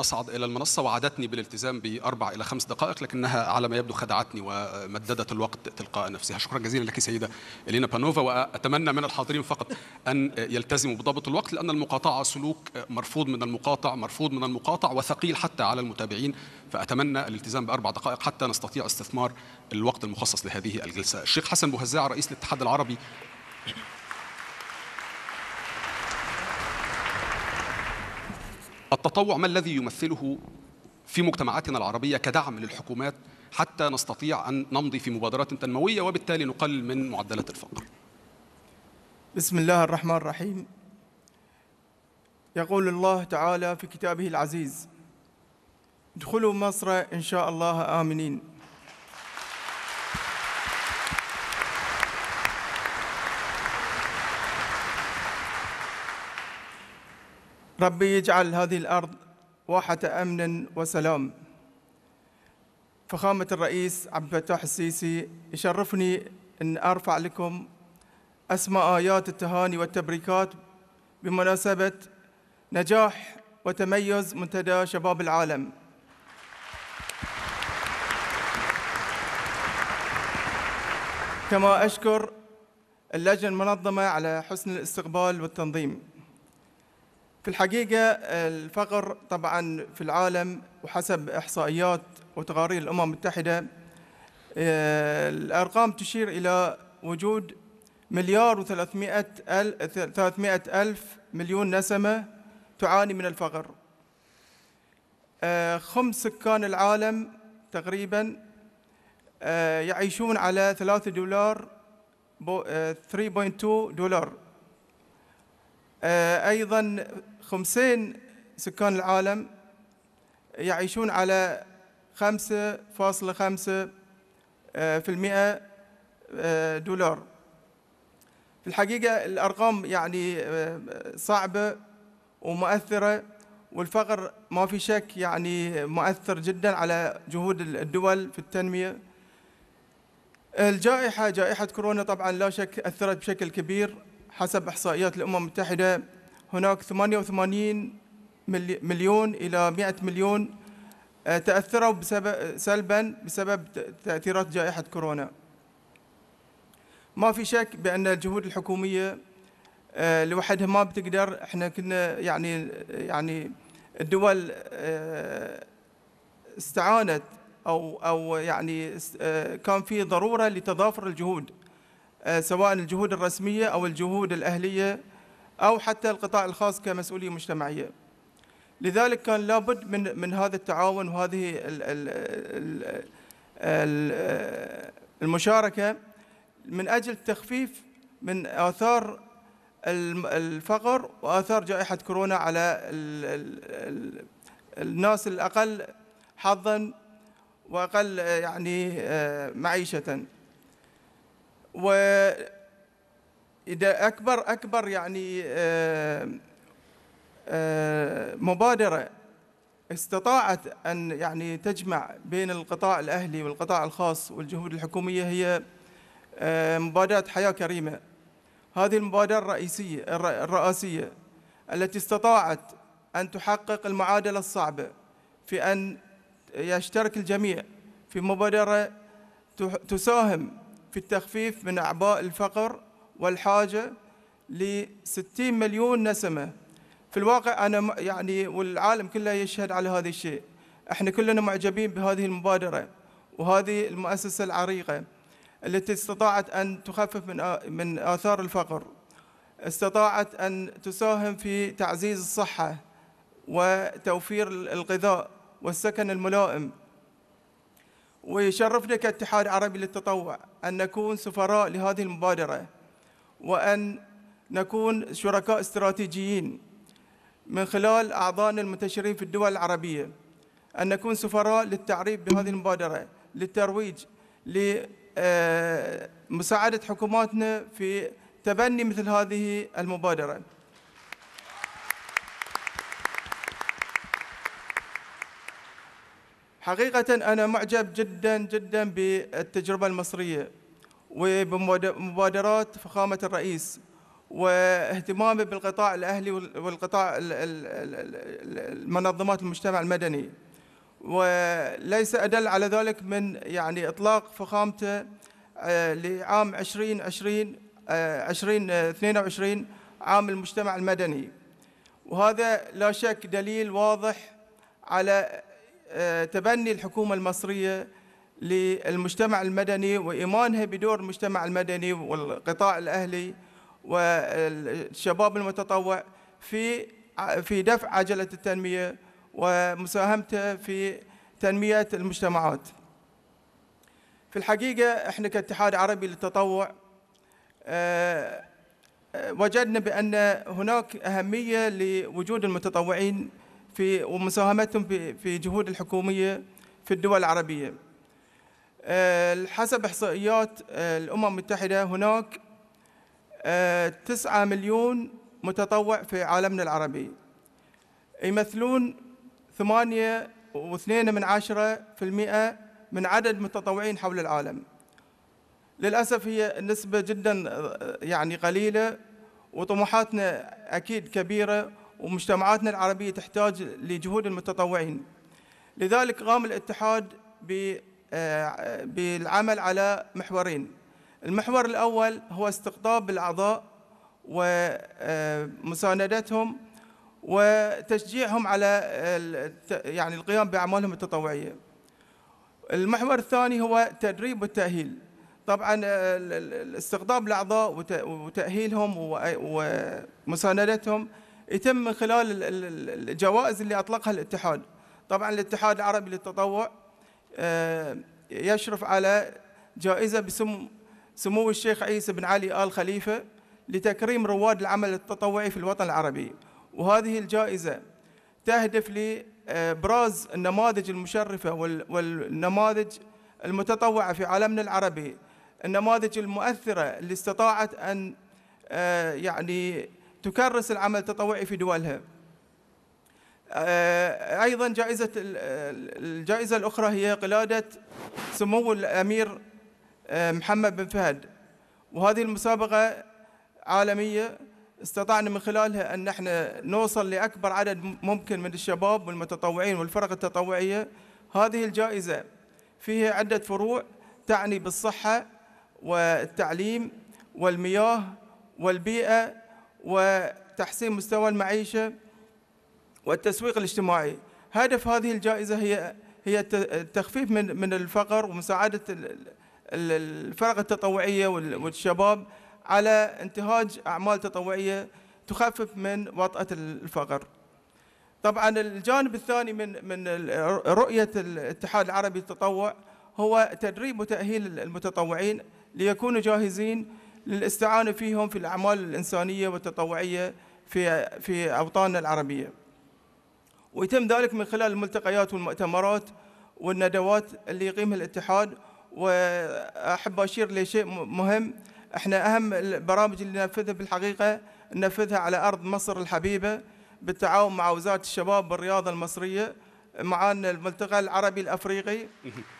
المصعد إلى المنصة وعادتني بالالتزام بأربع إلى خمس دقائق لكنها على ما يبدو خدعتني ومددت الوقت تلقاء نفسها شكرا جزيلا لك سيدة إلينا بانوفا وأتمنى من الحاضرين فقط أن يلتزموا بضبط الوقت لأن المقاطعة سلوك مرفوض من المقاطع مرفوض من المقاطع وثقيل حتى على المتابعين فأتمنى الالتزام بأربع دقائق حتى نستطيع استثمار الوقت المخصص لهذه الجلسة الشيخ حسن بوهزاع رئيس الاتحاد العربي التطوع ما الذي يمثله في مجتمعاتنا العربية كدعم للحكومات حتى نستطيع أن نمضي في مبادرات تنموية وبالتالي نقلل من معدلات الفقر بسم الله الرحمن الرحيم يقول الله تعالى في كتابه العزيز ادخلوا مصر إن شاء الله آمنين ربي يجعل هذه الأرض واحة أمن وسلام فخامة الرئيس عبد الفتاح السيسي يشرفني أن أرفع لكم أسماء آيات التهاني والتبريكات بمناسبة نجاح وتميز منتدى شباب العالم كما أشكر اللجنة المنظمة على حسن الاستقبال والتنظيم في الحقيقة الفقر طبعا في العالم وحسب إحصائيات وتقارير الأمم المتحدة آه، الأرقام تشير إلى وجود مليار وثلاثمائة ألف مليون نسمة تعاني من الفقر آه، خمس سكان العالم تقريبا آه، يعيشون على ثلاثة دولار 3.2 دولار آه، أيضا خمسين سكان العالم يعيشون على خمسة فاصلة خمسة آه، في المئة آه، دولار في الحقيقة الأرقام يعني صعبة ومؤثرة والفقر ما في شك يعني مؤثر جدا على جهود الدول في التنمية الجائحة جائحة كورونا طبعا لا شك أثرت بشكل كبير حسب إحصائيات الأمم المتحدة هناك 88 مليون إلى 100 مليون آه، تأثروا بسبب سلبا بسبب تأثيرات جائحة كورونا ما في شك بأن الجهود الحكومية آه، لوحدها ما بتقدر احنا كنا يعني يعني الدول آه، استعانت او او يعني كان في ضروره لتضافر الجهود آه، سواء الجهود الرسمية أو الجهود الأهلية أو حتى القطاع الخاص كمسؤولية مجتمعية لذلك كان لابد من من هذا التعاون وهذه المشاركة من أجل التخفيف من آثار الفقر وآثار جائحة كورونا على الناس الأقل حظا وأقل يعني آه، معيشة و اذا أكبر أكبر يعني آه، آه، مبادرة استطاعت أن يعني تجمع بين القطاع الأهلي والقطاع الخاص والجهود الحكومية هي آه، مبادرة حياة كريمة هذه المبادرة الرئيسية الرئاسية التي استطاعت أن تحقق المعادلة الصعبة في أن يشترك الجميع في مبادرة تساهم في التخفيف من أعباء الفقر والحاجة ل 60 مليون نسمة في الواقع أنا يعني والعالم كله يشهد على هذا الشيء احنا كلنا معجبين بهذه المبادرة وهذه المؤسسة العريقة التي استطاعت أن تخفف من من آثار الفقر استطاعت أن تساهم في تعزيز الصحة وتوفير الغذاء والسكن الملائم ويشرفنا كاتحاد عربي للتطوع أن نكون سفراء لهذه المبادرة وأن نكون شركاء استراتيجيين من خلال أعضائنا المنتشرين في الدول العربية أن نكون سفراء للتعريف بهذه المبادرة للترويج لمساعدة آه، حكوماتنا في تبني مثل هذه المبادرة حقيقة أنا معجب جدا جدا بالتجربة المصرية وبمبادرات فخامة الرئيس واهتمامه بالقطاع الأهلي والقطاع المنظمات المجتمع المدني وليس أدل على ذلك من يعني إطلاق فخامته آه، لعام 2020 2022 آه، آه، عام المجتمع المدني وهذا لا شك دليل واضح على آه، تبني الحكومة المصرية للمجتمع المدني وإيمانها بدور المجتمع المدني والقطاع الأهلي والشباب المتطوع في في دفع عجلة التنمية ومساهمته في تنمية المجتمعات في الحقيقة احنا كاتحاد عربي للتطوع آه، آه، وجدنا بأن هناك أهمية لوجود المتطوعين في ومساهمتهم في في جهود الحكوميه في الدول العربيه. آه، حسب احصائيات آه، الامم المتحده هناك 9 آه، مليون متطوع في عالمنا العربي يمثلون 8.2% من من عدد المتطوعين حول العالم للأسف هي نسبة جدا يعني قليلة وطموحاتنا أكيد كبيرة ومجتمعاتنا العربية تحتاج لجهود المتطوعين لذلك قام الاتحاد آه، بالعمل على محورين المحور الأول هو استقطاب الأعضاء ومساندتهم آه، وتشجيعهم على يعني القيام بأعمالهم التطوعية المحور الثاني هو تدريب والتأهيل طبعا استقطاب الأعضاء وتأهيلهم ومساندتهم يتم من خلال الجوائز اللي اطلقها الاتحاد طبعا الاتحاد العربي للتطوع آه، يشرف على جائزه باسم سمو الشيخ عيسى بن علي ال خليفه لتكريم رواد العمل التطوعي في الوطن العربي وهذه الجائزه تهدف لابراز آه، النماذج المشرفه والنماذج المتطوعه في عالمنا العربي النماذج المؤثره اللي استطاعت ان آه، يعني تكرس العمل التطوعي في دولها آه، ايضا جائزه الجائزه الاخرى هي قلاده سمو الامير آه، محمد بن فهد وهذه المسابقه عالميه استطعنا من خلالها ان احنا نوصل لاكبر عدد ممكن من الشباب والمتطوعين والفرق التطوعيه هذه الجائزه فيها عده فروع تعني بالصحه والتعليم والمياه والبيئه وتحسين مستوى المعيشة والتسويق الاجتماعي هدف هذه الجائزة هي هي التخفيف من من الفقر ومساعدة الفرق التطوعية والشباب على انتهاج أعمال تطوعية تخفف من وطأة الفقر طبعا الجانب الثاني من من رؤيه الاتحاد العربي للتطوع هو تدريب وتاهيل المتطوعين ليكونوا جاهزين للاستعانة فيهم في الأعمال الإنسانية والتطوعية في في أوطاننا العربية ويتم ذلك من خلال الملتقيات والمؤتمرات والندوات اللي يقيمها الاتحاد وأحب أشير لشيء مهم احنا أهم البرامج اللي ننفذها بالحقيقة ننفذها على أرض مصر الحبيبة بالتعاون مع وزارة الشباب والرياضة المصرية معانا الملتقى العربي الأفريقي